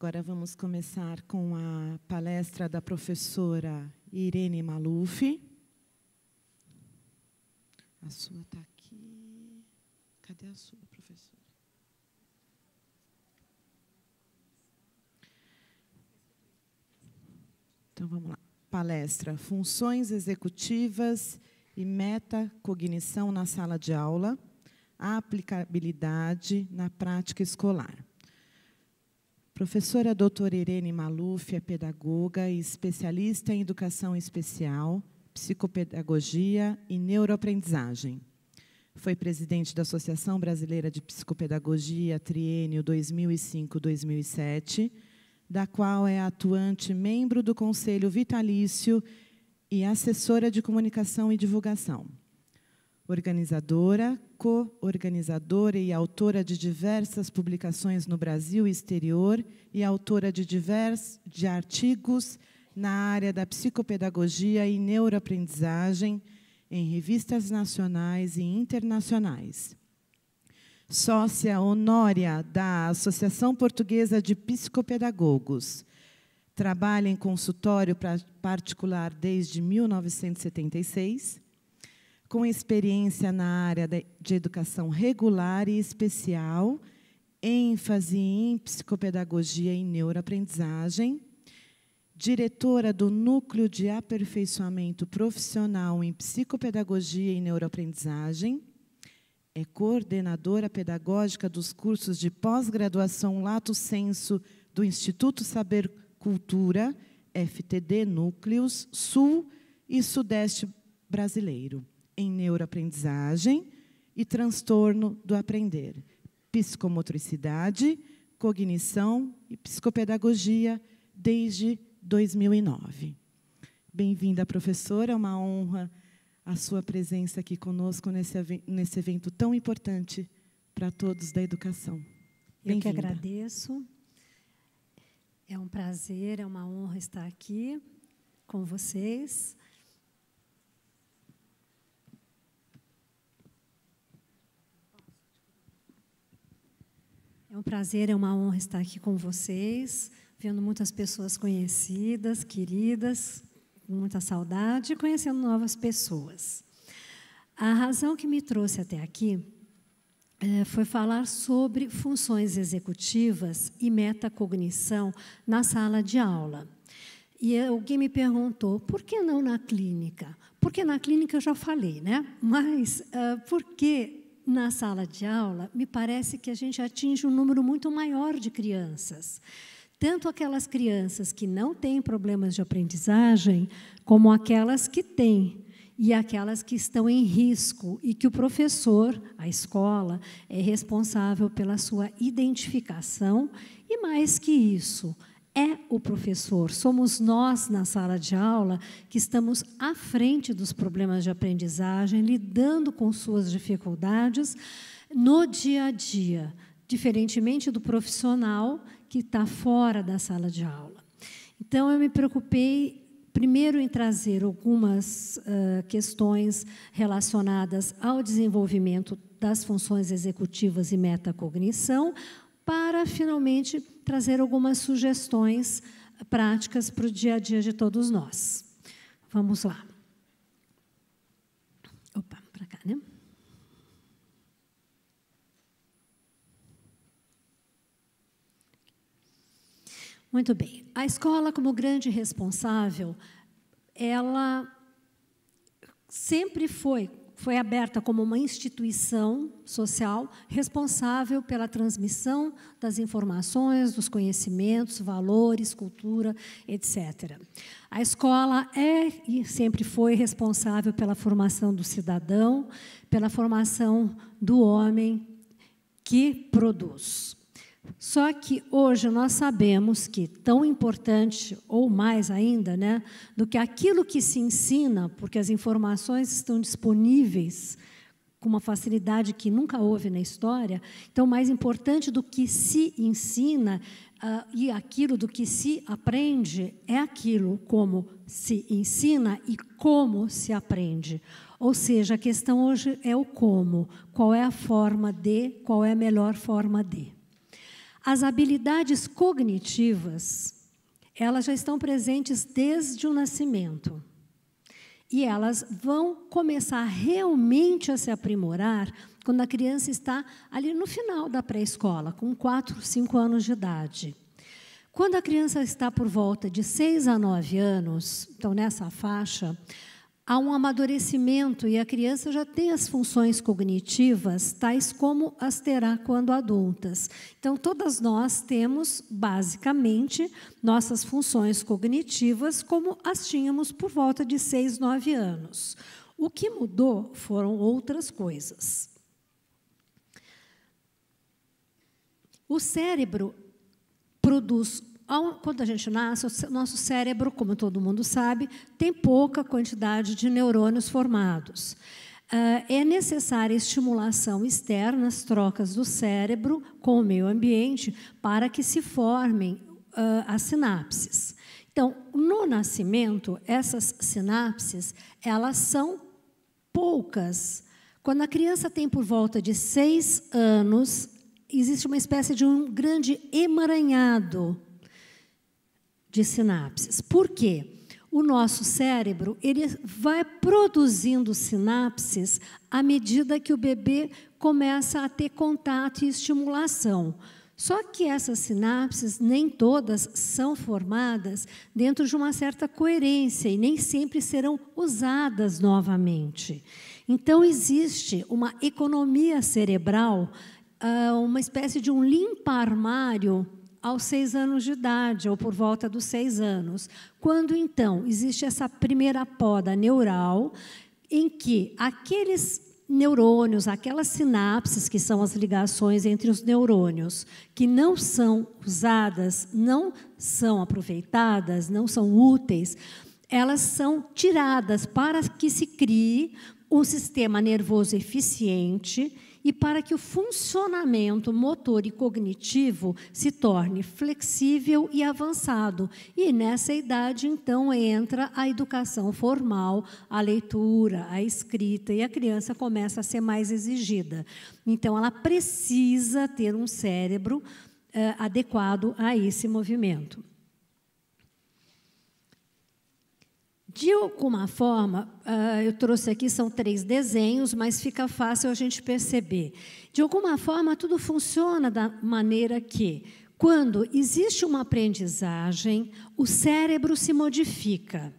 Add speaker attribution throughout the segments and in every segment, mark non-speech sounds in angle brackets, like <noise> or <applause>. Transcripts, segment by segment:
Speaker 1: Agora vamos começar com a palestra da professora Irene Maluf. A sua está aqui. Cadê a sua, professora? Então vamos lá. Palestra: Funções executivas e metacognição na sala de aula, aplicabilidade na prática escolar. Professora doutora Irene Maluf é pedagoga e especialista em educação especial, psicopedagogia e neuroaprendizagem. Foi presidente da Associação Brasileira de Psicopedagogia triênio 2005-2007, da qual é atuante membro do Conselho Vitalício e assessora de comunicação e divulgação. Organizadora, co-organizadora e autora de diversas publicações no Brasil e exterior e autora de diversos de artigos na área da psicopedagogia e neuroaprendizagem em revistas nacionais e internacionais. Sócia honória da Associação Portuguesa de Psicopedagogos. Trabalha em consultório particular desde 1976 com experiência na área de educação regular e especial, ênfase em psicopedagogia e neuroaprendizagem, diretora do Núcleo de Aperfeiçoamento Profissional em Psicopedagogia e Neuroaprendizagem, é coordenadora pedagógica dos cursos de pós-graduação Lato Senso do Instituto Saber Cultura, FTD Núcleos Sul e Sudeste Brasileiro em neuroaprendizagem e transtorno do aprender, psicomotricidade, cognição e psicopedagogia desde 2009. Bem-vinda, professora, é uma honra a sua presença aqui conosco nesse, nesse evento tão importante para todos da educação. Eu que
Speaker 2: agradeço. É um prazer, é uma honra estar aqui com vocês. É um prazer, é uma honra estar aqui com vocês, vendo muitas pessoas conhecidas, queridas, com muita saudade, e conhecendo novas pessoas. A razão que me trouxe até aqui é, foi falar sobre funções executivas e metacognição na sala de aula. E alguém me perguntou, por que não na clínica? Porque na clínica eu já falei, né? Mas uh, por que na sala de aula, me parece que a gente atinge um número muito maior de crianças. Tanto aquelas crianças que não têm problemas de aprendizagem, como aquelas que têm e aquelas que estão em risco e que o professor, a escola, é responsável pela sua identificação e mais que isso, é o professor, somos nós na sala de aula que estamos à frente dos problemas de aprendizagem, lidando com suas dificuldades no dia a dia, diferentemente do profissional que está fora da sala de aula. Então, eu me preocupei primeiro em trazer algumas uh, questões relacionadas ao desenvolvimento das funções executivas e metacognição, para finalmente trazer algumas sugestões práticas para o dia a dia de todos nós. Vamos lá. Opa, para cá, né? Muito bem. A escola, como grande responsável, ela sempre foi, foi aberta como uma instituição social responsável pela transmissão das informações, dos conhecimentos, valores, cultura, etc. A escola é e sempre foi responsável pela formação do cidadão, pela formação do homem que produz. Só que hoje nós sabemos que tão importante ou mais ainda, né, do que aquilo que se ensina, porque as informações estão disponíveis com uma facilidade que nunca houve na história. Então, mais importante do que se ensina uh, e aquilo do que se aprende é aquilo como se ensina e como se aprende. Ou seja, a questão hoje é o como, qual é a forma de, qual é a melhor forma de. As habilidades cognitivas, elas já estão presentes desde o nascimento. E elas vão começar realmente a se aprimorar quando a criança está ali no final da pré-escola, com 4, 5 anos de idade. Quando a criança está por volta de 6 a 9 anos, então nessa faixa, há um amadurecimento e a criança já tem as funções cognitivas tais como as terá quando adultas. Então, todas nós temos, basicamente, nossas funções cognitivas como as tínhamos por volta de 6, 9 anos. O que mudou foram outras coisas. O cérebro produz quando a gente nasce, o nosso cérebro, como todo mundo sabe, tem pouca quantidade de neurônios formados. Ah, é necessária estimulação externa, as trocas do cérebro com o meio ambiente, para que se formem ah, as sinapses. Então, no nascimento, essas sinapses elas são poucas. Quando a criança tem por volta de seis anos, existe uma espécie de um grande emaranhado de sinapses. Por quê? O nosso cérebro ele vai produzindo sinapses à medida que o bebê começa a ter contato e estimulação. Só que essas sinapses, nem todas são formadas dentro de uma certa coerência e nem sempre serão usadas novamente. Então, existe uma economia cerebral, ah, uma espécie de um limpa-armário aos seis anos de idade, ou por volta dos seis anos. Quando, então, existe essa primeira poda neural, em que aqueles neurônios, aquelas sinapses que são as ligações entre os neurônios, que não são usadas, não são aproveitadas, não são úteis, elas são tiradas para que se crie um sistema nervoso eficiente e para que o funcionamento motor e cognitivo se torne flexível e avançado. E nessa idade, então, entra a educação formal, a leitura, a escrita, e a criança começa a ser mais exigida. Então, ela precisa ter um cérebro eh, adequado a esse movimento. De alguma forma, uh, eu trouxe aqui, são três desenhos, mas fica fácil a gente perceber. De alguma forma, tudo funciona da maneira que, quando existe uma aprendizagem, o cérebro se modifica.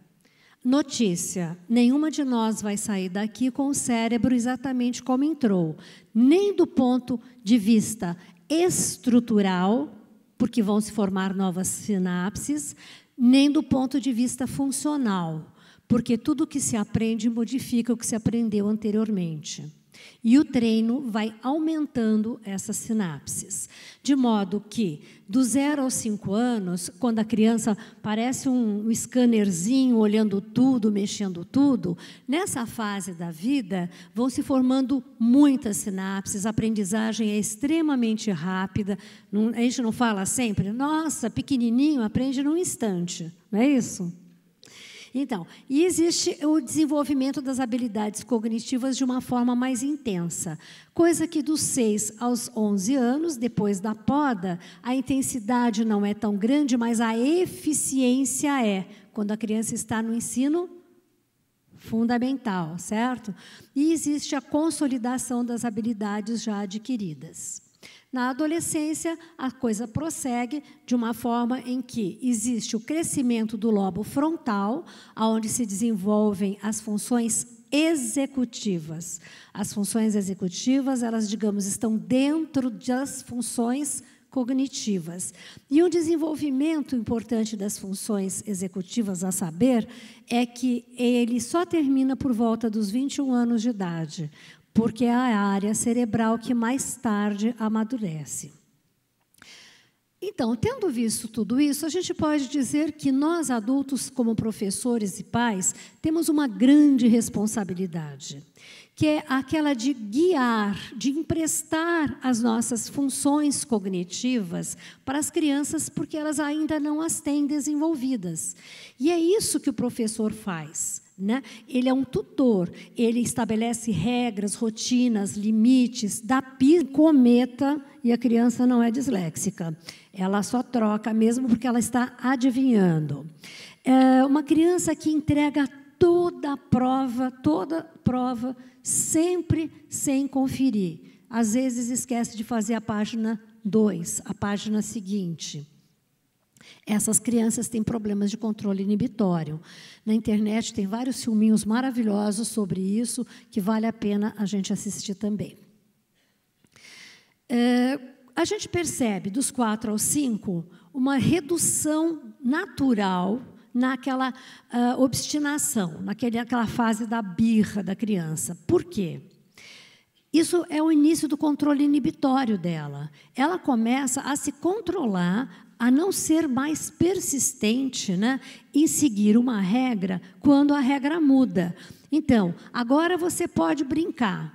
Speaker 2: Notícia: nenhuma de nós vai sair daqui com o cérebro exatamente como entrou, nem do ponto de vista estrutural, porque vão se formar novas sinapses, nem do ponto de vista funcional porque tudo que se aprende modifica o que se aprendeu anteriormente. E o treino vai aumentando essas sinapses. De modo que, do zero aos cinco anos, quando a criança parece um scannerzinho, olhando tudo, mexendo tudo, nessa fase da vida vão se formando muitas sinapses. A aprendizagem é extremamente rápida. Não, a gente não fala sempre, nossa, pequenininho aprende num instante, não é isso? Então, e existe o desenvolvimento das habilidades cognitivas de uma forma mais intensa, coisa que dos 6 aos 11 anos, depois da poda, a intensidade não é tão grande, mas a eficiência é, quando a criança está no ensino fundamental, certo? E existe a consolidação das habilidades já adquiridas. Na adolescência, a coisa prossegue de uma forma em que existe o crescimento do lobo frontal, onde se desenvolvem as funções executivas. As funções executivas, elas, digamos, estão dentro das funções cognitivas. E um desenvolvimento importante das funções executivas, a saber, é que ele só termina por volta dos 21 anos de idade, porque é a área cerebral que mais tarde amadurece. Então, tendo visto tudo isso, a gente pode dizer que nós adultos, como professores e pais, temos uma grande responsabilidade, que é aquela de guiar, de emprestar as nossas funções cognitivas para as crianças, porque elas ainda não as têm desenvolvidas. E é isso que o professor faz. Né? Ele é um tutor, ele estabelece regras, rotinas, limites, dá pista, cometa, e a criança não é disléxica. Ela só troca mesmo porque ela está adivinhando. É uma criança que entrega toda a prova, toda a prova, sempre sem conferir. Às vezes esquece de fazer a página 2, a página seguinte. Essas crianças têm problemas de controle inibitório. Na internet tem vários filminhos maravilhosos sobre isso, que vale a pena a gente assistir também. É, a gente percebe, dos quatro aos cinco, uma redução natural naquela uh, obstinação, naquele, naquela fase da birra da criança. Por quê? Isso é o início do controle inibitório dela. Ela começa a se controlar a não ser mais persistente né, em seguir uma regra quando a regra muda. Então, agora você pode brincar,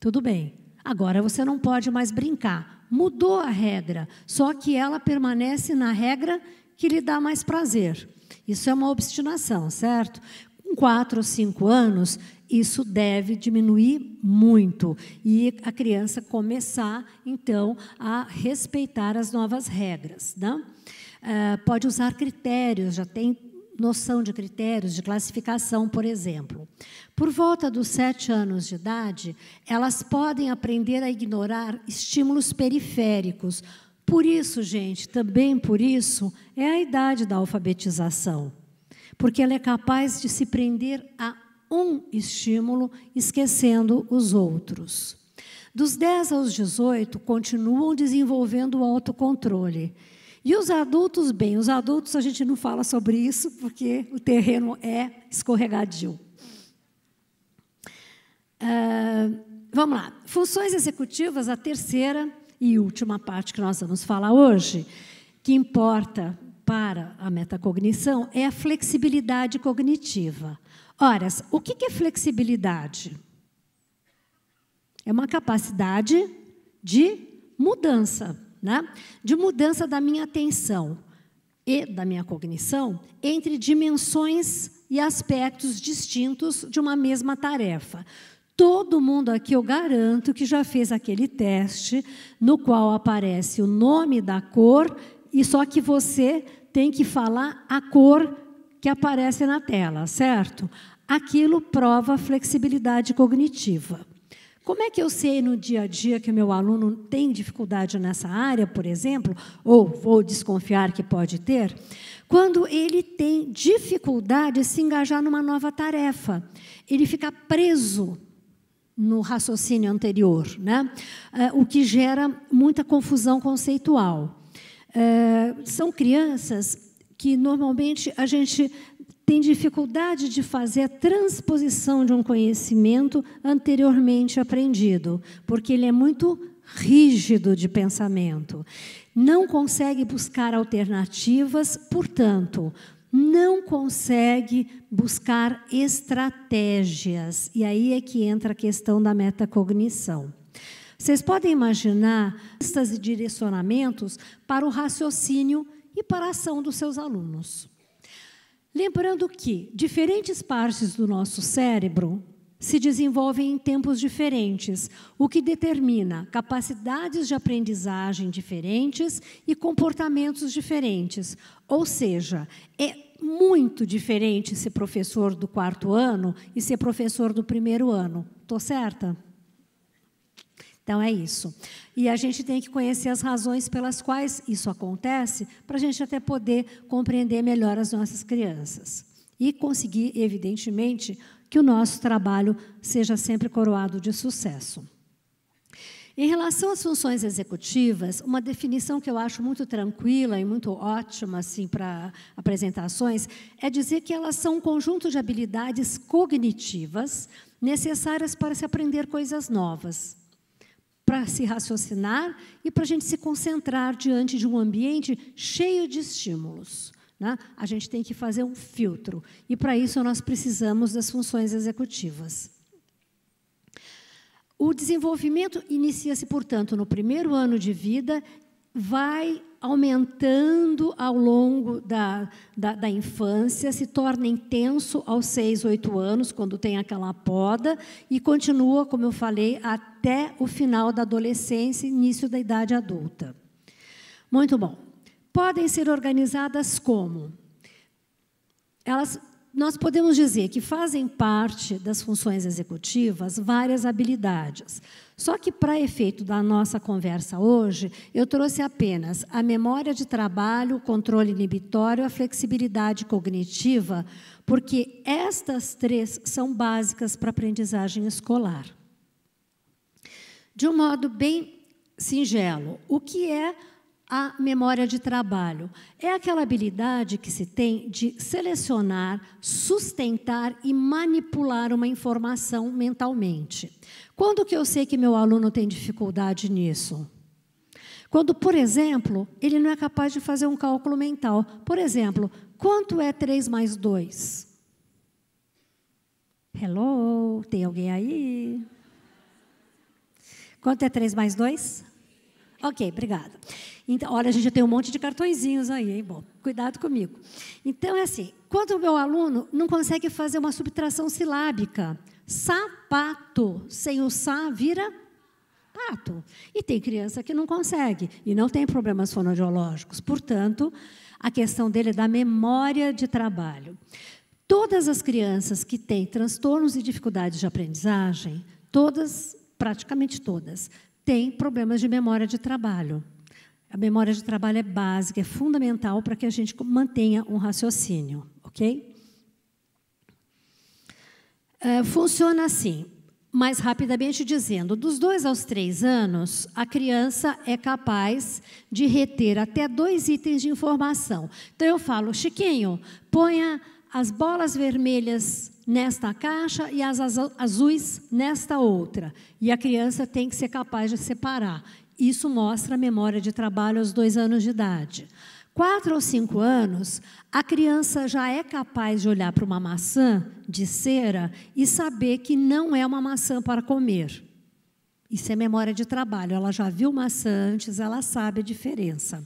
Speaker 2: tudo bem. Agora você não pode mais brincar. Mudou a regra, só que ela permanece na regra que lhe dá mais prazer. Isso é uma obstinação, certo? Com quatro ou cinco anos, isso deve diminuir muito e a criança começar, então, a respeitar as novas regras. não? Né? Eh, pode usar critérios, já tem noção de critérios de classificação, por exemplo. Por volta dos sete anos de idade, elas podem aprender a ignorar estímulos periféricos. Por isso, gente, também por isso, é a idade da alfabetização, porque ela é capaz de se prender a um estímulo, esquecendo os outros. Dos 10 aos 18, continuam desenvolvendo o autocontrole. E os adultos, bem, os adultos a gente não fala sobre isso porque o terreno é escorregadio. Uh, vamos lá. Funções executivas, a terceira e última parte que nós vamos falar hoje, que importa para a metacognição é a flexibilidade cognitiva. Ora, o que é flexibilidade? É uma capacidade de mudança, né? de mudança da minha atenção e da minha cognição entre dimensões e aspectos distintos de uma mesma tarefa. Todo mundo aqui, eu garanto, que já fez aquele teste no qual aparece o nome da cor e só que você tem que falar a cor que aparece na tela, certo? Aquilo prova flexibilidade cognitiva. Como é que eu sei no dia a dia que o meu aluno tem dificuldade nessa área, por exemplo, ou vou desconfiar que pode ter? Quando ele tem dificuldade de se engajar numa nova tarefa, ele fica preso no raciocínio anterior, né? Eh, o que gera muita confusão conceitual. Eh, são crianças que normalmente a gente tem dificuldade de fazer a transposição de um conhecimento anteriormente aprendido, porque ele é muito rígido de pensamento. Não consegue buscar alternativas, portanto, não consegue buscar estratégias. E aí é que entra a questão da metacognição. Vocês podem imaginar estas e direcionamentos para o raciocínio e para a ação dos seus alunos. Lembrando que diferentes partes do nosso cérebro se desenvolvem em tempos diferentes, o que determina capacidades de aprendizagem diferentes e comportamentos diferentes. Ou seja, é muito diferente ser professor do quarto ano e ser professor do primeiro ano. Estou certa? Então é isso. E a gente tem que conhecer as razões pelas quais isso acontece, para a gente até poder compreender melhor as nossas crianças. E conseguir, evidentemente, que o nosso trabalho seja sempre coroado de sucesso. Em relação às funções executivas, uma definição que eu acho muito tranquila e muito ótima assim, para apresentações é dizer que elas são um conjunto de habilidades cognitivas necessárias para se aprender coisas novas para se raciocinar e para a gente se concentrar diante de um ambiente cheio de estímulos. Né? A gente tem que fazer um filtro. E para isso nós precisamos das funções executivas. O desenvolvimento inicia-se, portanto, no primeiro ano de vida, vai aumentando ao longo da, da, da, infância, se torna intenso aos 6, 8 anos, quando tem aquela poda, e continua, como eu falei, até o final da adolescência, início da idade adulta. Muito bom. Podem ser organizadas como? Elas nós podemos dizer que fazem parte das funções executivas várias habilidades. Só que, para efeito da nossa conversa hoje, eu trouxe apenas a memória de trabalho, o controle inibitório, a flexibilidade cognitiva, porque estas três são básicas para a aprendizagem escolar. De um modo bem singelo, o que é a memória de trabalho. É aquela habilidade que se tem de selecionar, sustentar e manipular uma informação mentalmente. Quando que eu sei que meu aluno tem dificuldade nisso? Quando, por exemplo, ele não é capaz de fazer um cálculo mental. Por exemplo, quanto é 3 mais 2? Hello, tem alguém aí? Quanto é 3 mais 2? Ok, obrigada. Então, olha, a gente já tem um monte de cartõezinhos aí, hein? Bom, cuidado comigo. Então, é assim, quando o meu aluno não consegue fazer uma subtração silábica, sapato, sem o sa vira pato. E tem criança que não consegue, e não tem problemas fonodiológicos. Portanto, a questão dele é da memória de trabalho. Todas as crianças que têm transtornos e dificuldades de aprendizagem, todas, praticamente todas, têm problemas de memória de trabalho. A memória de trabalho é básica, é fundamental para que a gente mantenha um raciocínio, ok? É, funciona assim, mais rapidamente dizendo: dos dois aos três anos, a criança é capaz de reter até dois itens de informação. Então eu falo, Chiquinho, ponha as bolas vermelhas nesta caixa e as azuis nesta outra. E a criança tem que ser capaz de separar. Isso mostra a memória de trabalho aos dois anos de idade. Quatro ou cinco anos, a criança já é capaz de olhar para uma maçã de cera e saber que não é uma maçã para comer. Isso é memória de trabalho. Ela já viu maçã antes, ela sabe a diferença.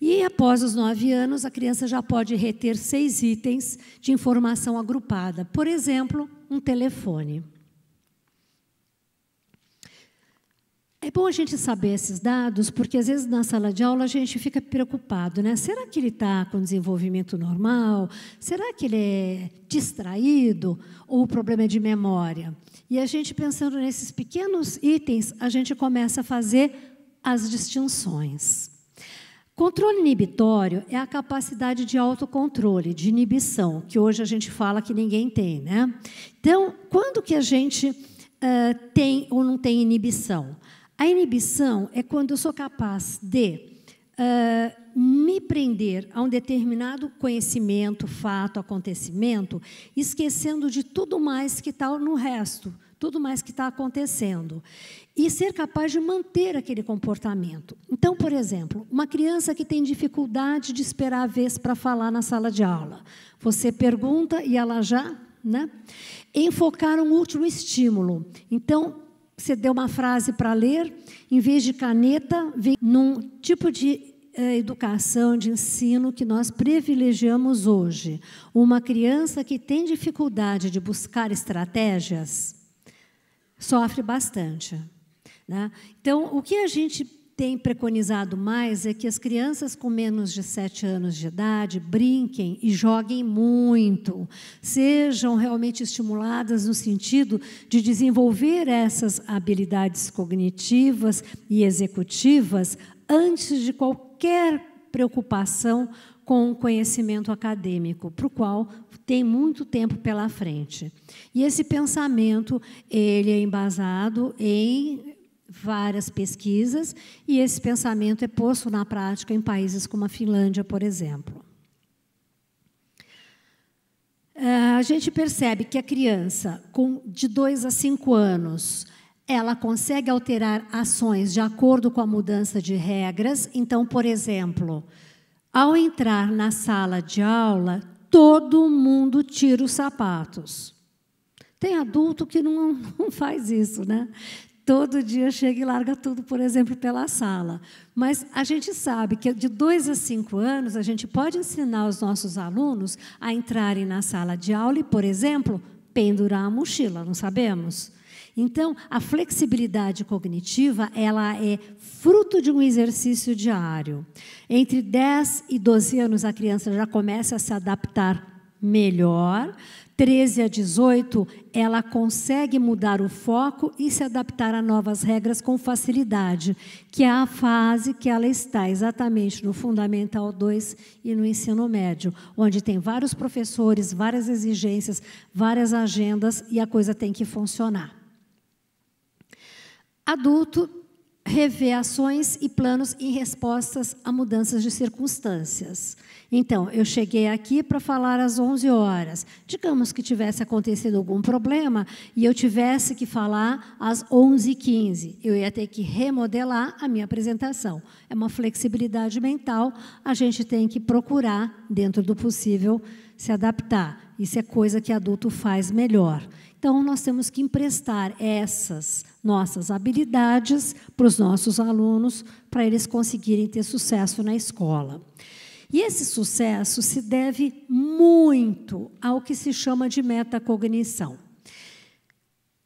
Speaker 2: E após os nove anos, a criança já pode reter seis itens de informação agrupada, por exemplo, um telefone. É bom a gente saber esses dados, porque às vezes na sala de aula a gente fica preocupado, né? Será que ele está com desenvolvimento normal? Será que ele é distraído? Ou o problema é de memória? E a gente, pensando nesses pequenos itens, a gente começa a fazer as distinções. Controle inibitório é a capacidade de autocontrole, de inibição, que hoje a gente fala que ninguém tem, né? Então, quando que a gente uh, tem ou não tem inibição? A inibição é quando eu sou capaz de uh, me prender a um determinado conhecimento, fato, acontecimento, esquecendo de tudo mais que está no resto, tudo mais que está acontecendo. E ser capaz de manter aquele comportamento. Então, por exemplo, uma criança que tem dificuldade de esperar a vez para falar na sala de aula. Você pergunta e ela já. Né? Enfocar um último estímulo. Então, você deu uma frase para ler, em vez de caneta, vem num tipo de é, educação, de ensino que nós privilegiamos hoje. Uma criança que tem dificuldade de buscar estratégias sofre bastante. Né? Então, o que a gente tem preconizado mais é que as crianças com menos de 7 anos de idade brinquem e joguem muito, sejam realmente estimuladas no sentido de desenvolver essas habilidades cognitivas e executivas antes de qualquer preocupação com o conhecimento acadêmico, para o qual tem muito tempo pela frente. E esse pensamento ele é embasado em várias pesquisas e esse pensamento é posto na prática em países como a Finlândia, por exemplo. É, a gente percebe que a criança com, de 2 a 5 anos ela consegue alterar ações de acordo com a mudança de regras. Então, por exemplo, ao entrar na sala de aula, todo mundo tira os sapatos. Tem adulto que não, <laughs> não faz isso, né? todo dia chega e larga tudo, por exemplo, pela sala. Mas a gente sabe que de dois a cinco anos a gente pode ensinar os nossos alunos a entrarem na sala de aula e, por exemplo, pendurar a mochila, não sabemos? Então, a flexibilidade cognitiva ela é fruto de um exercício diário. Entre 10 e 12 anos, a criança já começa a se adaptar melhor, 13 a 18, ela consegue mudar o foco e se adaptar a novas regras com facilidade, que é a fase que ela está exatamente no Fundamental 2 e no ensino médio, onde tem vários professores, várias exigências, várias agendas e a coisa tem que funcionar. Adulto rever ações e planos em respostas a mudanças de circunstâncias. Então, eu cheguei aqui para falar às 11 horas. Digamos que tivesse acontecido algum problema e eu tivesse que falar às 11h15. Eu ia ter que remodelar a minha apresentação. É uma flexibilidade mental, a gente tem que procurar, dentro do possível, se adaptar. Isso é coisa que adulto faz melhor. Então, nós temos que emprestar essas nossas habilidades para os nossos alunos, para eles conseguirem ter sucesso na escola. E esse sucesso se deve muito ao que se chama de metacognição.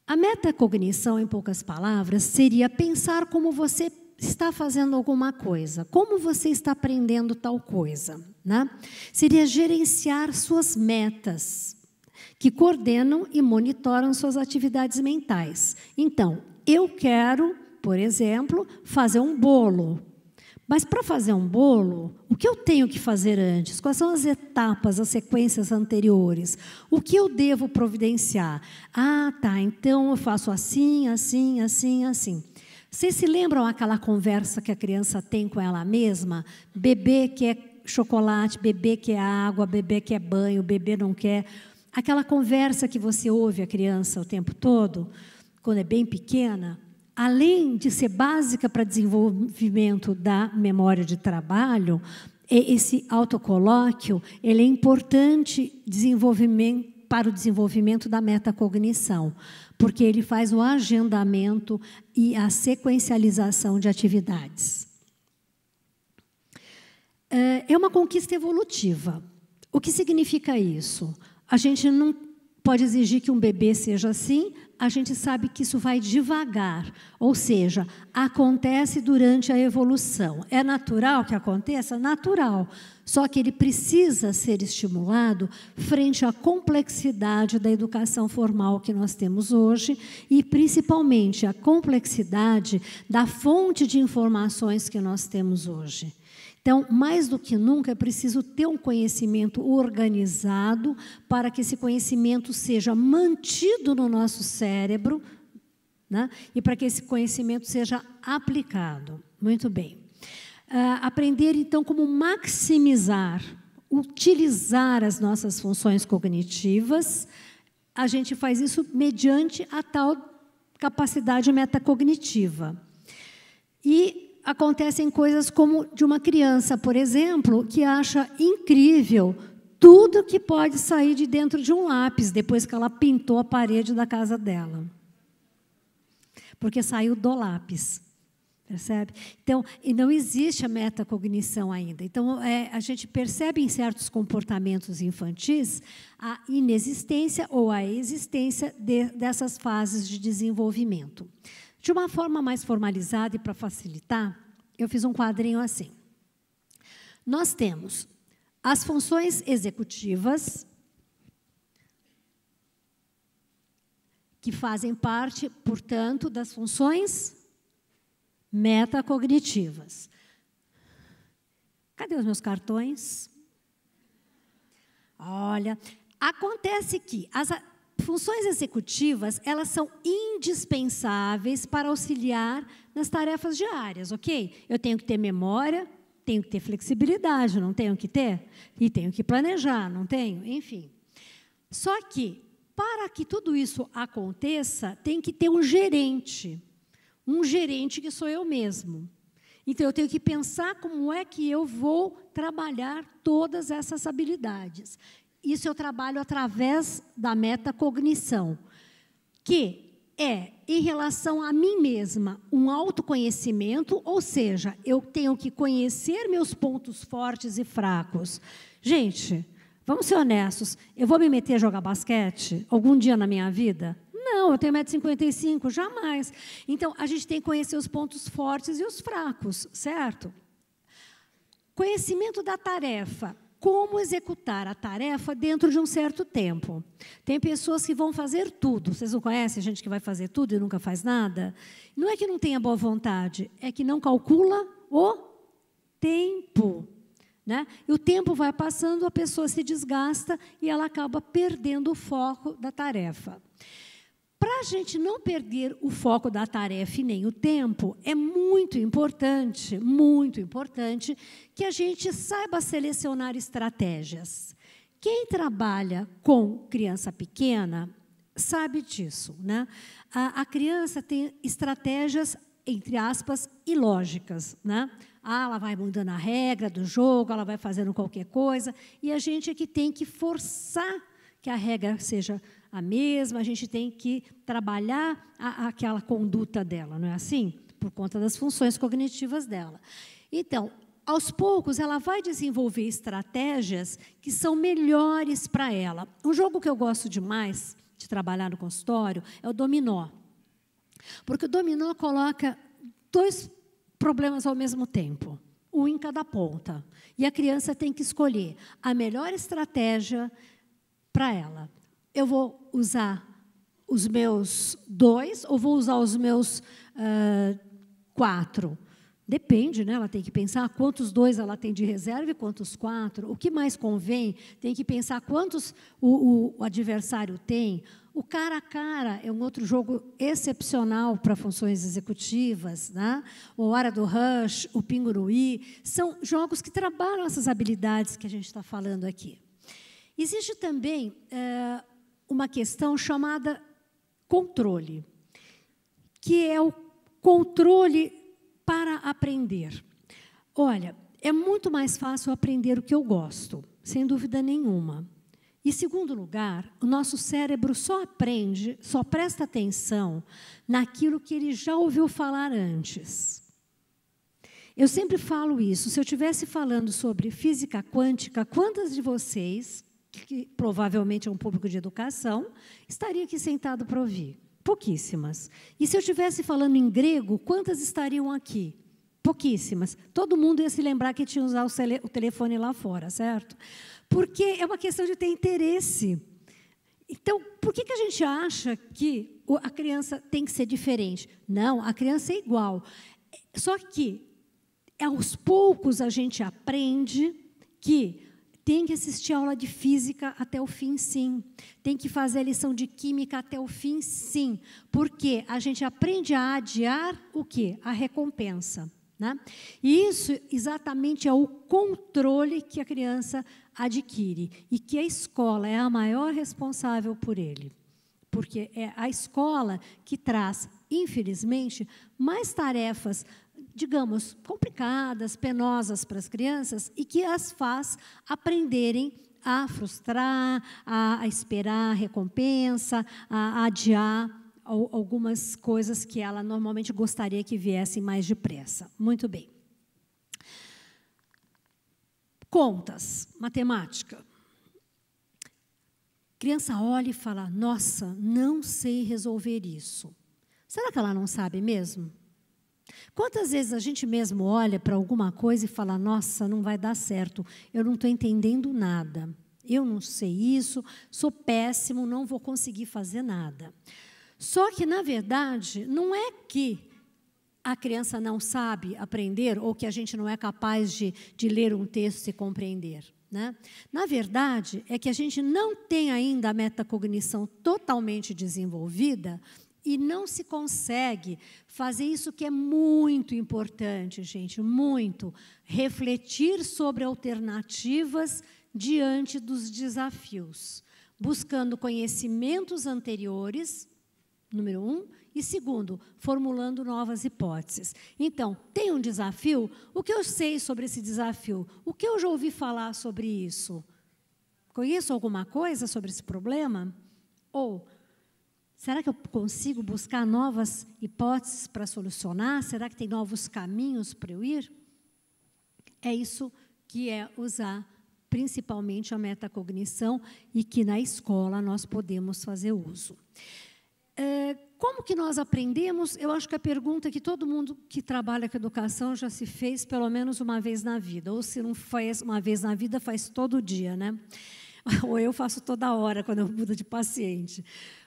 Speaker 2: A metacognição, em poucas palavras, seria pensar como você está fazendo alguma coisa, como você está aprendendo tal coisa. Né? Seria gerenciar suas metas que coordenam e monitoram suas atividades mentais. Então, eu quero, por exemplo, fazer um bolo. Mas para fazer um bolo, o que eu tenho que fazer antes? Quais são as etapas, as sequências anteriores? O que eu devo providenciar? Ah, tá, então eu faço assim, assim, assim, assim. Vocês se lembram aquela conversa que a criança tem com ela mesma? Bebê quer chocolate, bebê quer água, bebê quer banho, bebê não quer. Aquela conversa que você ouve a criança o tempo todo, quando é bem pequena, além de ser básica para desenvolvimento da memória de trabalho, é esse autocolóquio ele é importante para o desenvolvimento da metacognição, porque ele faz o agendamento e a sequencialização de atividades. É, é uma conquista evolutiva. O que significa isso? A gente não pode exigir que um bebê seja assim, a gente sabe que isso vai devagar, ou seja, acontece durante a evolução. É natural que aconteça? Natural. Só que ele precisa ser estimulado frente à complexidade da educação formal que nós temos hoje e, principalmente, à complexidade da fonte de informações que nós temos hoje. Então, mais do que nunca, é preciso ter um conhecimento organizado para que esse conhecimento seja mantido no nosso cérebro né? e para que esse conhecimento seja aplicado. Muito bem. Uh, aprender, então, como maximizar, utilizar as nossas funções cognitivas. A gente faz isso mediante a tal capacidade metacognitiva. E acontecem coisas como de uma criança, por exemplo, que acha incrível tudo que pode sair de dentro de um lápis depois que ela pintou a parede da casa dela. Porque saiu do lápis. Percebe? Então, e não existe a metacognição ainda. Então, é, a gente percebe em certos comportamentos infantis a inexistência ou a existência de, dessas fases de desenvolvimento. De uma forma mais formalizada e para facilitar, eu fiz um quadrinho assim. Nós temos as funções executivas, que fazem parte, portanto, das funções metacognitivas. Cadê os meus cartões? Olha, acontece que as, Funções executivas, elas são indispensáveis para auxiliar nas tarefas diárias, ok? Eu tenho que ter memória, tenho que ter flexibilidade, não tenho que ter? E tenho que planejar, não tenho? Enfim. Só que, para que tudo isso aconteça, tem que ter um gerente. Um gerente que sou eu mesmo. Então, eu tenho que pensar como é que eu vou trabalhar todas essas habilidades. Isso eu trabalho através da metacognição, que é em relação a mim mesma, um autoconhecimento, ou seja, eu tenho que conhecer meus pontos fortes e fracos. Gente, vamos ser honestos, eu vou me meter a jogar basquete algum dia na minha vida? Não, eu tenho 1,55m, jamais. Então, a gente tem que conhecer os pontos fortes e os fracos, certo? Conhecimento da tarefa como executar a tarefa dentro de um certo tempo. Tem pessoas que vão fazer tudo. Vocês não conhecem gente que vai fazer tudo e nunca faz nada? Não é que não tenha boa vontade, é que não calcula o tempo. Né? E o tempo vai passando, a pessoa se desgasta e ela acaba perdendo o foco da tarefa. Para a gente não perder o foco da tarefa e nem o tempo, é muito importante, muito importante, que a gente saiba selecionar estratégias. Quem trabalha com criança pequena sabe disso. Né? A, a criança tem estratégias, entre aspas, ilógicas. Né? Ah, ela vai mudando a regra do jogo, ela vai fazendo qualquer coisa, e a gente é que tem que forçar que a regra seja a mesma, a gente tem que trabalhar a, aquela conduta dela, não é assim? Por conta das funções cognitivas dela. Então, aos poucos, ela vai desenvolver estratégias que são melhores para ela. Um jogo que eu gosto demais de trabalhar no consultório é o dominó. Porque o dominó coloca dois problemas ao mesmo tempo, um em cada ponta. E a criança tem que escolher a melhor estratégia para ela eu vou usar os meus dois ou vou usar os meus uh, quatro? Depende, né? Ela tem que pensar quantos dois ela tem de reserva e quantos quatro. O que mais convém? Tem que pensar quantos o, o, o adversário tem. O cara a cara é um outro jogo excepcional para funções executivas, né? O Hora do Rush, o Pingo no I, são jogos que trabalham essas habilidades que a gente está falando aqui. Existe também eh, uma questão chamada controle, que é o controle para aprender. Olha, é muito mais fácil aprender o que eu gosto, sem dúvida nenhuma. E segundo lugar, o nosso cérebro só aprende, só presta atenção naquilo que ele já ouviu falar antes. Eu sempre falo isso. Se eu estivesse falando sobre física quântica, quantas de vocês que provavelmente é um público de educação, estaria aqui sentado para ouvir. Pouquíssimas. E se eu estivesse falando em grego, quantas estariam aqui? Pouquíssimas. Todo mundo ia se lembrar que tinha usado o telefone lá fora, certo? Porque é uma questão de ter interesse. Então, por que, que a gente acha que a criança tem que ser diferente? Não, a criança é igual. Só que, é aos poucos, a gente aprende que tem que assistir aula de física até o fim, sim. Tem que fazer a lição de química até o fim, sim. Porque a gente aprende a adiar o quê? A recompensa. Né? E isso exatamente é o controle que a criança adquire e que a escola é a maior responsável por ele. Porque é a escola que traz, infelizmente, mais tarefas digamos, complicadas, penosas para as crianças e que as faz aprenderem a frustrar, a, a esperar recompensa, a, a adiar algumas coisas que ela normalmente gostaria que viessem mais depressa. Muito bem. Contas, matemática. Criança olha e fala: Nossa, não sei resolver isso. Será que ela não sabe mesmo? Quantas vezes a gente mesmo olha para alguma coisa e fala: nossa, não vai dar certo, eu não estou entendendo nada, eu não sei isso, sou péssimo, não vou conseguir fazer nada. Só que, na verdade, não é que a criança não sabe aprender ou que a gente não é capaz de, de ler um texto e compreender. Né? Na verdade, é que a gente não tem ainda a metacognição totalmente desenvolvida e não se consegue fazer isso que é muito importante, gente, muito. Refletir sobre alternativas diante dos desafios, buscando conhecimentos anteriores, número um, e segundo, formulando novas hipóteses. Então, tem um desafio? O que eu sei sobre esse desafio? O que eu já ouvi falar sobre isso? Conheço alguma coisa sobre esse problema? Ou Será que eu consigo buscar novas hipóteses para solucionar? Será que tem novos caminhos para eu ir? É isso que é usar principalmente a metacognição e que na escola nós podemos fazer uso. É, como que nós aprendemos? Eu acho que a pergunta que todo mundo que trabalha com educação já se fez pelo menos uma vez na vida, ou se não faz uma vez na vida, faz todo dia, né? <laughs> Ou eu faço toda hora quando eu mudo de paciente.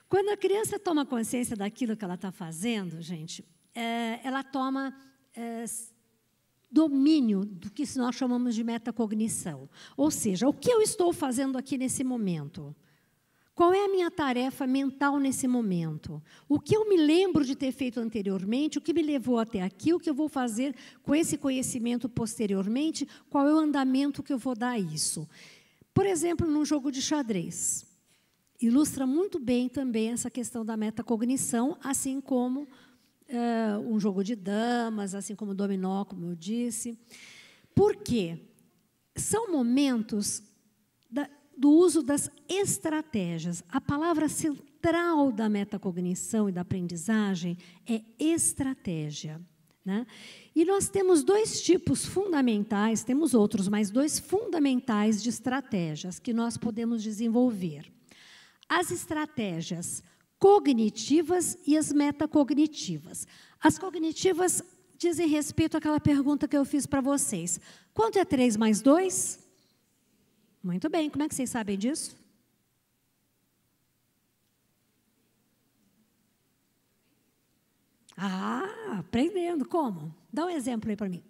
Speaker 2: Quando a criança toma consciência daquilo que ela está fazendo, gente, é, ela toma é, domínio do que nós chamamos de metacognição. Ou seja, o que eu estou fazendo aqui nesse momento? Qual é a minha tarefa mental nesse momento? O que eu me lembro de ter feito anteriormente? O que me levou até aqui? O que eu vou fazer com esse conhecimento posteriormente? Qual é o andamento que eu vou dar a isso? Por exemplo, num jogo de xadrez ilustra muito bem também essa questão da metacognição, assim como é, um jogo de damas, assim como dominó, como eu disse. Por quê? São momentos da, do uso das estratégias. A palavra central da metacognição e da aprendizagem é estratégia. Né? E nós temos dois tipos fundamentais, temos outros, mas dois fundamentais de estratégias que nós podemos desenvolver as estratégias cognitivas e as metacognitivas. As cognitivas dizem respeito àquela pergunta que eu fiz para vocês. Quanto é 3 mais 2? Muito bem, como é que vocês sabem disso? Ah, aprendendo. Como? Dá um exemplo aí para mim.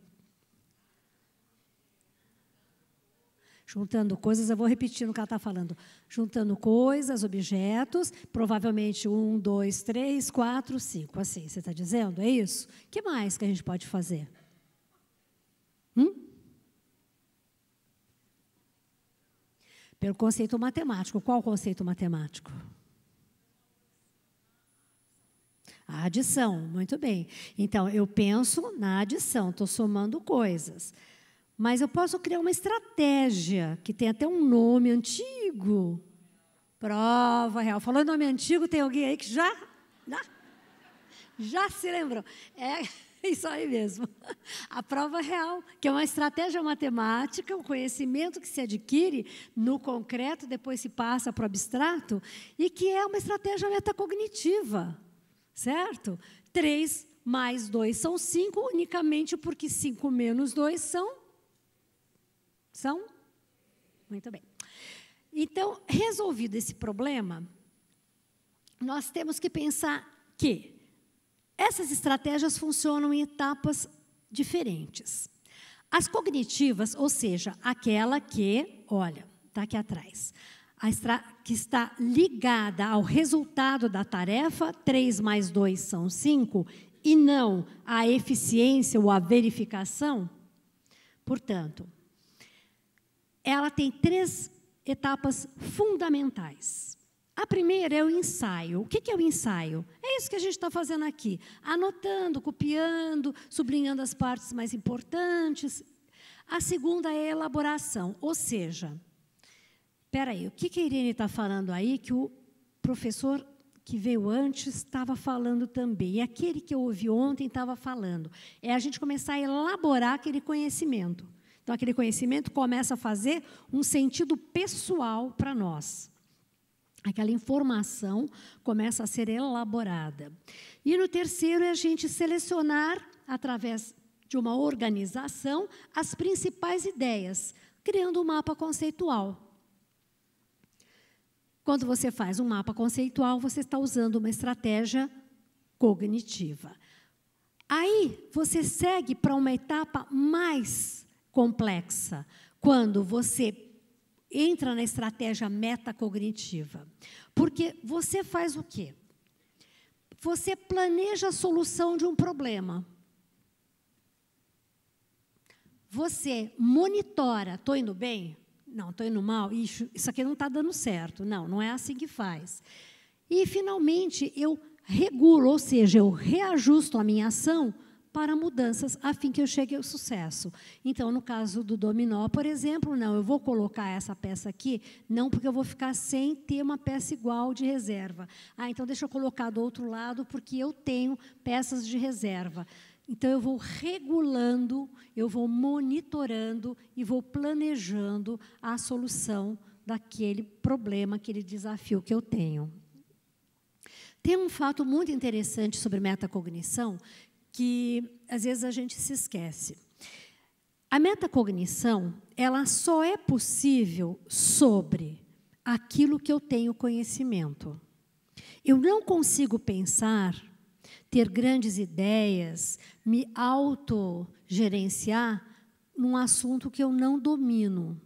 Speaker 2: Juntando coisas, eu vou repetindo o que ela está falando juntando coisas, objetos, provavelmente um, dois, três, quatro, cinco, assim, você está dizendo? É isso? que mais que a gente pode fazer? Hum? Pelo conceito matemático, qual o conceito matemático? A adição, muito bem. Então, eu penso na adição, estou somando coisas. Mas eu posso criar uma estratégia, que tem até um nome antigo. Prova real. Falou em nome antigo, tem alguém aí que já. Já se lembrou. É <laughs> isso aí mesmo. A prova real, que é uma estratégia matemática, um conhecimento que se adquire no concreto, depois se passa para o abstrato, e que é uma estratégia metacognitiva, certo? Três mais dois são cinco, unicamente porque cinco menos dois são são? Muito bem. Então, resolvido esse problema, nós temos que pensar que essas estratégias funcionam em etapas diferentes. As cognitivas, ou seja, aquela que, olha, está aqui atrás, que está ligada ao resultado da tarefa, 3 mais 2 são 5, e não à eficiência ou à verificação. Portanto, ela tem três etapas fundamentais. A primeira é o ensaio. O que é o ensaio? É isso que a gente está fazendo aqui: anotando, copiando, sublinhando as partes mais importantes. A segunda é a elaboração, ou seja, peraí, o que, que a Irene está falando aí que o professor que veio antes estava falando também, e aquele que eu ouvi ontem estava falando? É a gente começar a elaborar aquele conhecimento. Então, aquele conhecimento começa a fazer um sentido pessoal para nós. Aquela informação começa a ser elaborada. E no terceiro é a gente selecionar, através de uma organização, as principais ideias, criando um mapa conceitual. Quando você faz um mapa conceitual, você está usando uma estratégia cognitiva. Aí você segue para uma etapa mais complexa, quando você entra na estratégia metacognitiva. Porque você faz o quê? Você planeja a solução de um problema. Você monitora, estou indo bem? Não, estou indo mal? Isso, isso aqui não está dando certo. Não, não é assim que faz. E, finalmente, eu regulo, ou seja, eu reajusto a minha ação para mudanças, a fim que eu chegue ao sucesso. Então, no caso do dominó, por exemplo, não, eu vou colocar essa peça aqui, não porque eu vou ficar sem ter uma peça igual de reserva. Ah, então deixa eu colocar do outro lado, porque eu tenho peças de reserva. Então, eu vou regulando, eu vou monitorando e vou planejando a solução daquele problema, aquele desafio que eu tenho. Tem um fato muito interessante sobre metacognição, que às vezes a gente se esquece. A metacognição, ela só é possível sobre aquilo que eu tenho conhecimento. Eu não consigo pensar, ter grandes ideias, me autogerenciar num assunto que eu não domino.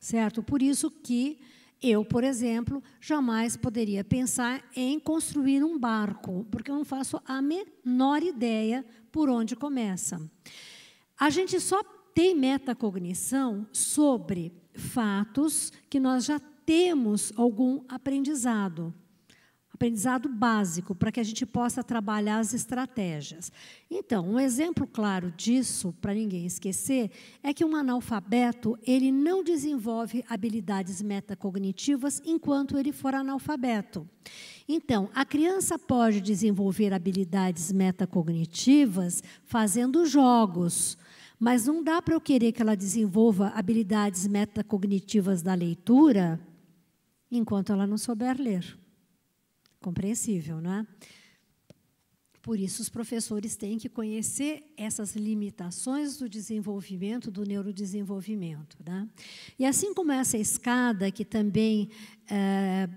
Speaker 2: Certo? Por isso que eu, por exemplo, jamais poderia pensar em construir um barco, porque eu não faço a menor ideia por onde começa. A gente só tem metacognição sobre fatos que nós já temos algum aprendizado aprendizado básico para que a gente possa trabalhar as estratégias. Então, um exemplo claro disso, para ninguém esquecer, é que um analfabeto, ele não desenvolve habilidades metacognitivas enquanto ele for analfabeto. Então, a criança pode desenvolver habilidades metacognitivas fazendo jogos, mas não dá para eu querer que ela desenvolva habilidades metacognitivas da leitura enquanto ela não souber ler. Compreensível, não é? Por isso, os professores têm que conhecer essas limitações do desenvolvimento, do neurodesenvolvimento. Né? E assim como essa escada, que também é,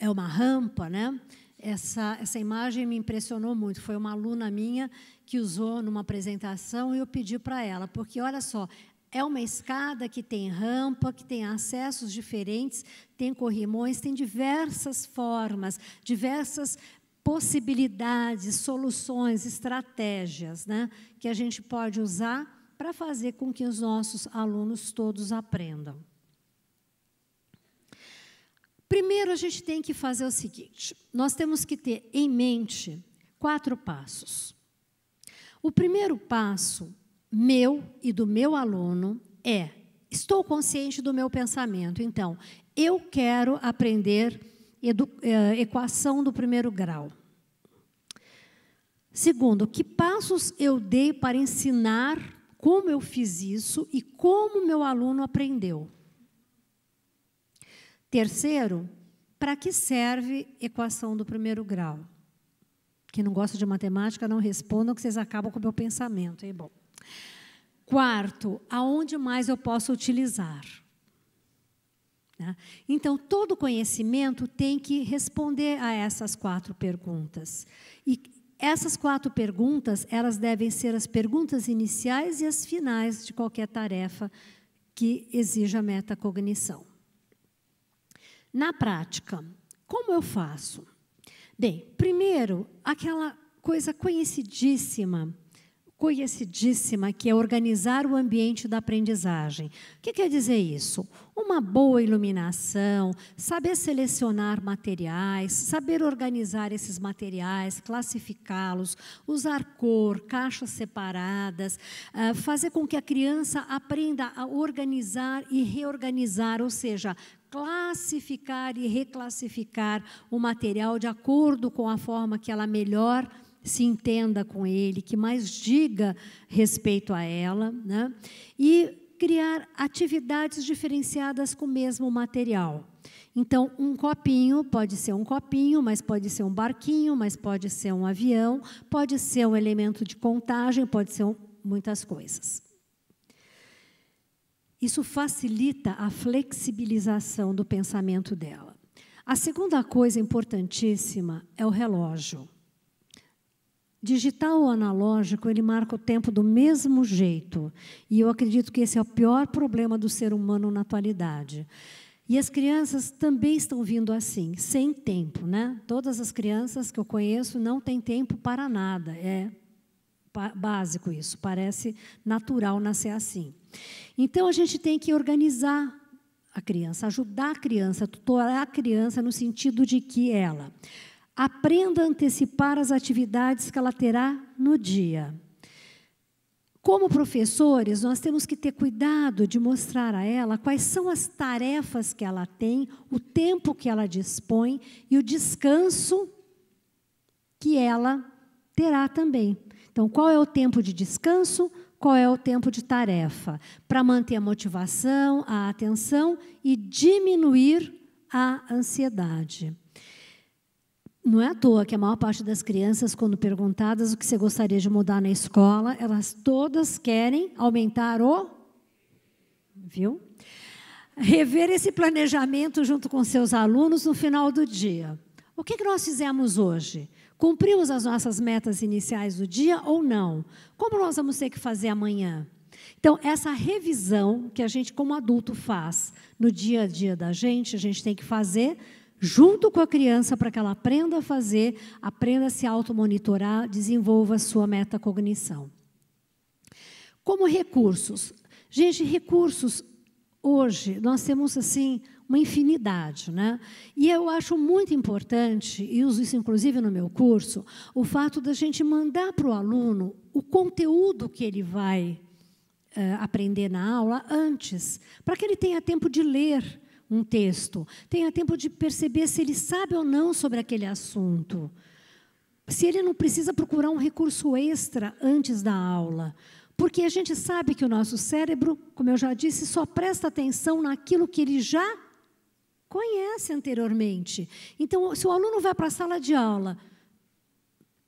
Speaker 2: é uma rampa, né? essa, essa imagem me impressionou muito. Foi uma aluna minha que usou numa apresentação e eu pedi para ela, porque olha só, é uma escada que tem rampa, que tem acessos diferentes, tem corrimões, tem diversas formas, diversas possibilidades, soluções, estratégias, né, que a gente pode usar para fazer com que os nossos alunos todos aprendam. Primeiro, a gente tem que fazer o seguinte: nós temos que ter em mente quatro passos. O primeiro passo meu e do meu aluno é: estou consciente do meu pensamento, então, eu quero aprender é, equação do primeiro grau. Segundo, que passos eu dei para ensinar como eu fiz isso e como meu aluno aprendeu. Terceiro, para que serve equação do primeiro grau? Quem não gosta de matemática, não respondam, que vocês acabam com o meu pensamento. Hein? Bom. Quarto, aonde mais eu posso utilizar? Né? Então, todo conhecimento tem que responder a essas quatro perguntas. E essas quatro perguntas, elas devem ser as perguntas iniciais e as finais de qualquer tarefa que exija metacognição. Na prática, como eu faço? Bem, primeiro, aquela coisa conhecidíssima conhecidíssima, que é organizar o ambiente da aprendizagem. O que quer dizer isso? Uma boa iluminação, saber selecionar materiais, saber organizar esses materiais, classificá-los, usar cor, caixas separadas, ah, fazer com que a criança aprenda a organizar e reorganizar, ou seja, classificar e reclassificar o material de acordo com a forma que ela melhor se entenda com ele, que mais diga respeito a ela, né? e criar atividades diferenciadas com o mesmo material. Então, um copinho pode ser um copinho, mas pode ser um barquinho, mas pode ser um avião, pode ser um elemento de contagem, pode ser um, muitas coisas. Isso facilita a flexibilização do pensamento dela. A segunda coisa importantíssima é o relógio. Digital ou analógico, ele marca o tempo do mesmo jeito. E eu acredito que esse é o pior problema do ser humano na atualidade. E as crianças também estão vindo assim, sem tempo, né? Todas as crianças que eu conheço não têm tempo para nada. É básico isso, parece natural nascer assim. Então a gente tem que organizar a criança, ajudar a criança, tutorar a criança no sentido de que ela Aprenda a antecipar as atividades que ela terá no dia. Como professores, nós temos que ter cuidado de mostrar a ela quais são as tarefas que ela tem, o tempo que ela dispõe e o descanso que ela terá também. Então, qual é o tempo de descanso? Qual é o tempo de tarefa? Para manter a motivação, a atenção e diminuir a ansiedade. Não é à toa que a maior parte das crianças, quando perguntadas o que você gostaria de mudar na escola, elas todas querem aumentar o. Viu? Rever esse planejamento junto com seus alunos no final do dia. O que, que nós fizemos hoje? Cumprimos as nossas metas iniciais do dia ou não? Como nós vamos ter que fazer amanhã? Então, essa revisão que a gente, como adulto, faz no dia a dia da gente, a gente tem que fazer junto com a criança para que ela aprenda a fazer, aprenda a se automonitorar, desenvolva a sua metacognição. Como recursos. Gente, recursos hoje nós temos assim uma infinidade, né? E eu acho muito importante, e uso isso inclusive no meu curso, o fato da gente mandar para o aluno o conteúdo que ele vai eh, aprender na aula antes, para que ele tenha tempo de ler, um texto. Tenha tempo de perceber se ele sabe ou não sobre aquele assunto. Se ele não precisa procurar um recurso extra antes da aula. Porque a gente sabe que o nosso cérebro, como eu já disse, só presta atenção naquilo que ele já conhece anteriormente. Então, se o aluno vai para a sala de aula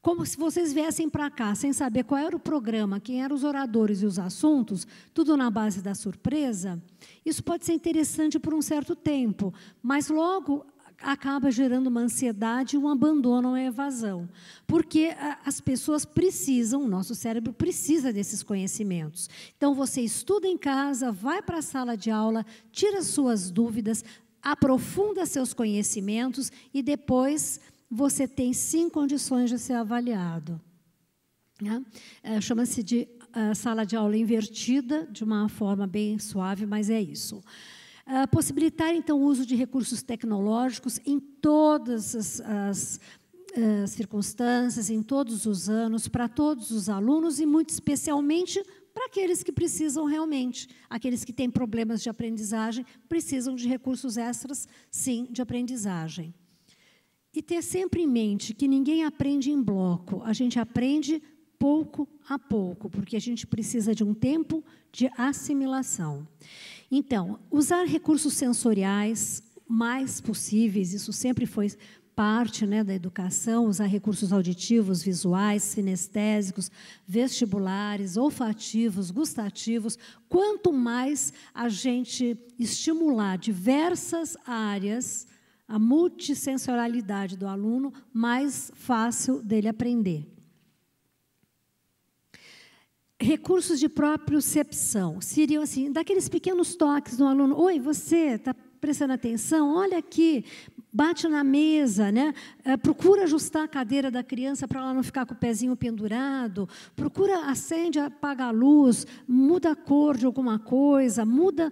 Speaker 2: como se vocês viessem para cá sem saber qual era o programa, quem eram os oradores e os assuntos, tudo na base da surpresa, isso pode ser interessante por um certo tempo, mas logo acaba gerando uma ansiedade, um abandono, uma evasão. Porque as pessoas precisam, o nosso cérebro precisa desses conhecimentos. Então, você estuda em casa, vai para a sala de aula, tira suas dúvidas, aprofunda seus conhecimentos e depois você tem sim condições de ser avaliado. Né? É, Chama-se de uh, sala de aula invertida, de uma forma bem suave, mas é isso. Uh, possibilitar, então, o uso de recursos tecnológicos em todas as, as uh, circunstâncias, em todos os anos, para todos os alunos e, muito especialmente, para aqueles que precisam realmente. Aqueles que têm problemas de aprendizagem precisam de recursos extras, sim, de aprendizagem. E ter sempre em mente que ninguém aprende em bloco, a gente aprende pouco a pouco, porque a gente precisa de um tempo de assimilação. Então, usar recursos sensoriais mais possíveis, isso sempre foi parte né, da educação, usar recursos auditivos, visuais, sinestésicos, vestibulares, olfativos, gustativos. Quanto mais a gente estimular diversas áreas a multissensorialidade do aluno, mais fácil dele aprender. Recursos de propriocepção seriam assim, daqueles pequenos toques no aluno. Oi, você está prestando atenção? Olha aqui, bate na mesa, né? É, procura ajustar a cadeira da criança para ela não ficar com o pezinho pendurado, procura acende, apaga a luz, muda a cor de alguma coisa, muda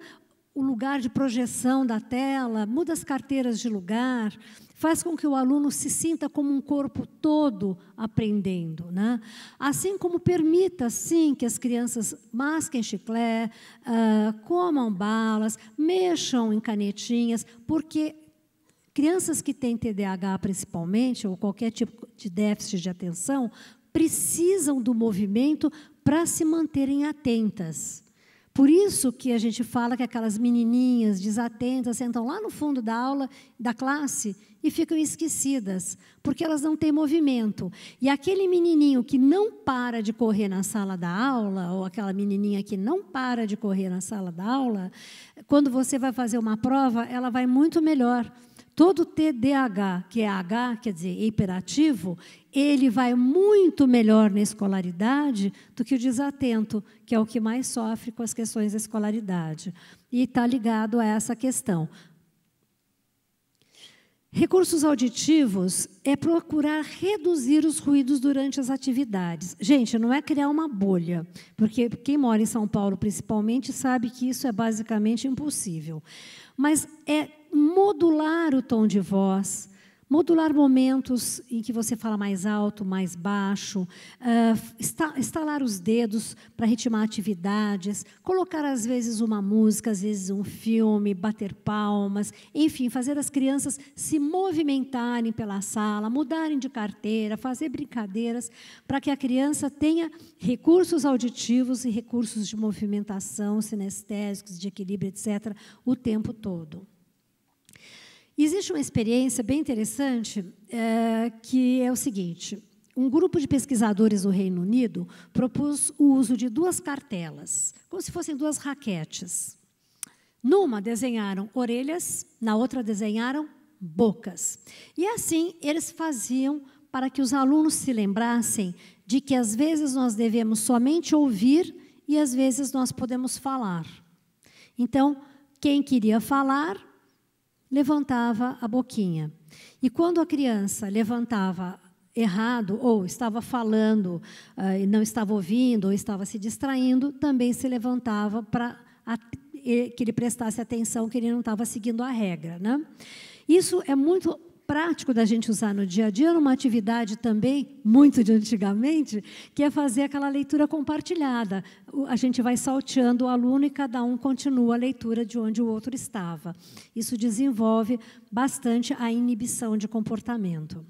Speaker 2: o lugar de projeção da tela, muda as carteiras de lugar, faz com que o aluno se sinta como um corpo todo aprendendo. Né? Assim como permita, sim, que as crianças masquem chiclete, uh, ah, comam balas, mexam em canetinhas, porque crianças que têm TDAH principalmente, ou qualquer tipo de déficit de atenção, precisam do movimento para se manterem atentas. Por isso que a gente fala que aquelas menininhas desatentas sentam lá no fundo da aula, da classe, e ficam esquecidas, porque elas não têm movimento. E aquele menininho que não para de correr na sala da aula, ou aquela menininha que não para de correr na sala da aula, quando você vai fazer uma prova, ela vai muito melhor Todo TDAH, que é H, quer dizer, hiperativo, ele vai muito melhor na escolaridade do que o desatento, que é o que mais sofre com as questões da escolaridade. E está ligado a essa questão. Recursos auditivos é procurar reduzir os ruídos durante as atividades. Gente, não é criar uma bolha, porque quem mora em São Paulo, principalmente, sabe que isso é basicamente impossível. Mas é modular o tom de voz, modular momentos em que você fala mais alto, mais baixo, uh, estalar os dedos para ritmar atividades, colocar às vezes uma música, às vezes um filme, bater palmas, enfim, fazer as crianças se movimentarem pela sala, mudarem de carteira, fazer brincadeiras, para que a criança tenha recursos auditivos e recursos de movimentação, cinestésicos, de equilíbrio, etc., o tempo todo. Existe uma experiência bem interessante é, que é o seguinte: um grupo de pesquisadores do Reino Unido propôs o uso de duas cartelas, como se fossem duas raquetes. Numa desenharam orelhas, na outra desenharam bocas. E assim eles faziam para que os alunos se lembrassem de que às vezes nós devemos somente ouvir e às vezes nós podemos falar. Então, quem queria falar levantava a boquinha. E quando a criança levantava errado, ou estava falando ah, e não estava ouvindo, ou estava se distraindo, também se levantava para que ele prestasse atenção que ele não estava seguindo a regra. Né? Isso é muito prático da gente usar no dia a dia numa uma atividade também, muito de antigamente, que é fazer aquela leitura compartilhada. A gente vai salteando o aluno e cada um continua a leitura de onde o outro estava. Isso desenvolve bastante a inibição de comportamento.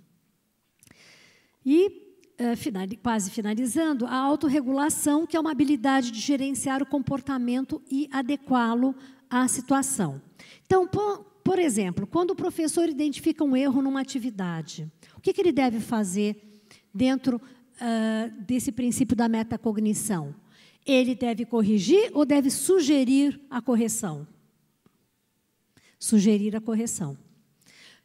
Speaker 2: E eh, quase finalizando, a autorregulação, que é uma habilidade de gerenciar o comportamento e adequá-lo à situação. Então, por exemplo, quando o professor identifica um erro numa atividade, o que, que ele deve fazer dentro uh, desse princípio da metacognição? Ele deve corrigir ou deve sugerir a correção? Sugerir a correção.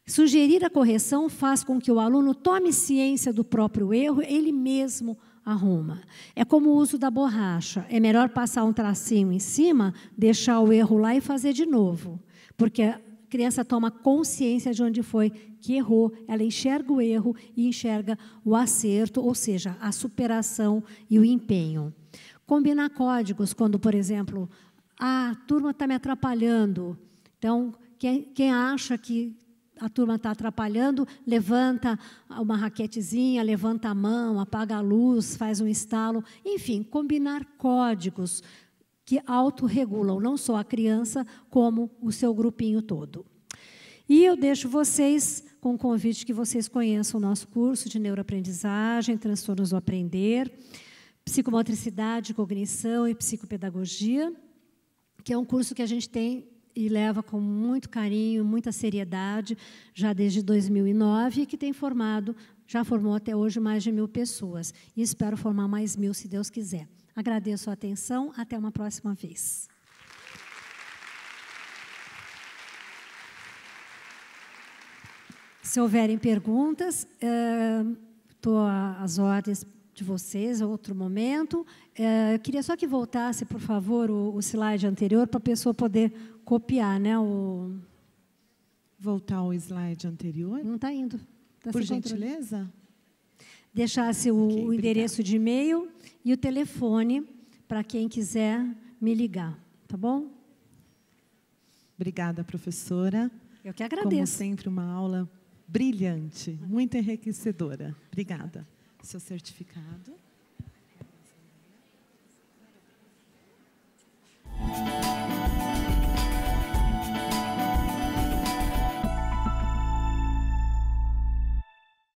Speaker 2: Sugerir a correção faz com que o aluno tome ciência do próprio erro, ele mesmo arruma. É como o uso da borracha. É melhor passar um tracinho em cima, deixar o erro lá e fazer de novo. Porque criança toma consciência de onde foi que errou, ela enxerga o erro e enxerga o acerto, ou seja, a superação e o empenho. Combinar códigos, quando, por exemplo, ah, a turma está me atrapalhando. Então, quem, quem acha que a turma está atrapalhando, levanta uma raquetezinha, levanta a mão, apaga a luz, faz um estalo. Enfim, combinar códigos que autorregulam não só a criança, como o seu grupinho todo. E eu deixo vocês com o convite que vocês conheçam o nosso curso de neuroaprendizagem, transtornos do aprender, psicomotricidade, cognição e psicopedagogia, que é um curso que a gente tem e leva com muito carinho, muita seriedade, já desde 2009, e que tem formado, já formou até hoje mais de mil pessoas. E espero formar mais mil, se Deus quiser. Agradeço a atenção, até uma próxima vez. Se houverem perguntas, estou eh, às ordens de vocês, é outro momento. Eh, eu queria só que voltasse, por favor, o, slide anterior para a pessoa poder copiar, né? O...
Speaker 1: Voltar ao slide anterior? Não está indo. Tá por gentileza?
Speaker 2: Deixasse o, okay, o endereço de e-mail e o telefone para quem quiser me ligar, tá bom?
Speaker 1: Obrigada, professora. Eu que agradeço. Como sempre, uma aula brilhante, muito enriquecedora. Obrigada. Seu certificado. Música